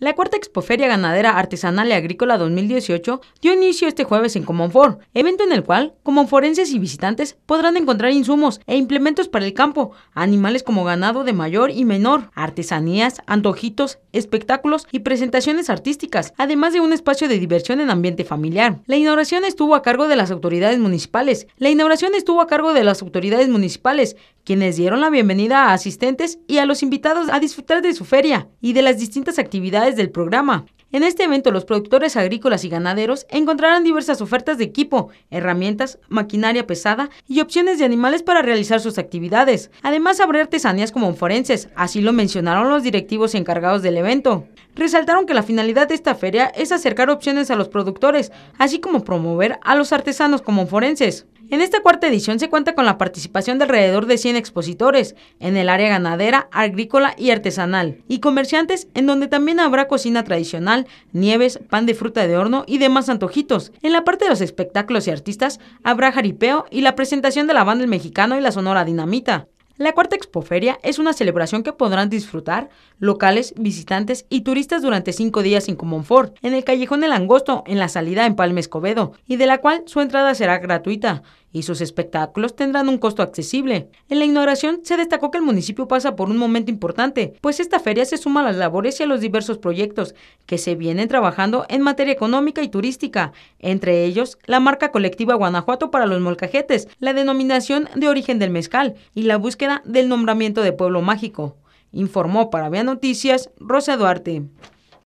La cuarta Expoferia Ganadera Artesanal y Agrícola 2018 dio inicio este jueves en Comonfort, evento en el cual comonforenses y visitantes podrán encontrar insumos e implementos para el campo, animales como ganado de mayor y menor, artesanías, antojitos, espectáculos y presentaciones artísticas, además de un espacio de diversión en ambiente familiar. La inauguración estuvo a cargo de las autoridades municipales. La inauguración estuvo a cargo de las autoridades municipales, quienes dieron la bienvenida a asistentes y a los invitados a disfrutar de su feria y de las distintas actividades del programa. En este evento los productores agrícolas y ganaderos encontrarán diversas ofertas de equipo, herramientas, maquinaria pesada y opciones de animales para realizar sus actividades. Además habrá artesanías como forenses, así lo mencionaron los directivos encargados del evento. Resaltaron que la finalidad de esta feria es acercar opciones a los productores, así como promover a los artesanos como forenses. En esta cuarta edición se cuenta con la participación de alrededor de 100 expositores en el área ganadera, agrícola y artesanal, y comerciantes en donde también habrá cocina tradicional, nieves, pan de fruta de horno y demás antojitos. En la parte de los espectáculos y artistas habrá jaripeo y la presentación de la banda El Mexicano y la Sonora Dinamita. La cuarta expoferia es una celebración que podrán disfrutar locales, visitantes y turistas durante cinco días en Comonfort, en el Callejón el Angosto, en la salida en Palme Escobedo, y de la cual su entrada será gratuita y sus espectáculos tendrán un costo accesible. En la inauguración se destacó que el municipio pasa por un momento importante, pues esta feria se suma a las labores y a los diversos proyectos que se vienen trabajando en materia económica y turística, entre ellos la marca colectiva Guanajuato para los molcajetes, la denominación de origen del mezcal y la búsqueda del nombramiento de pueblo mágico. Informó para Vía Noticias Rosa Duarte.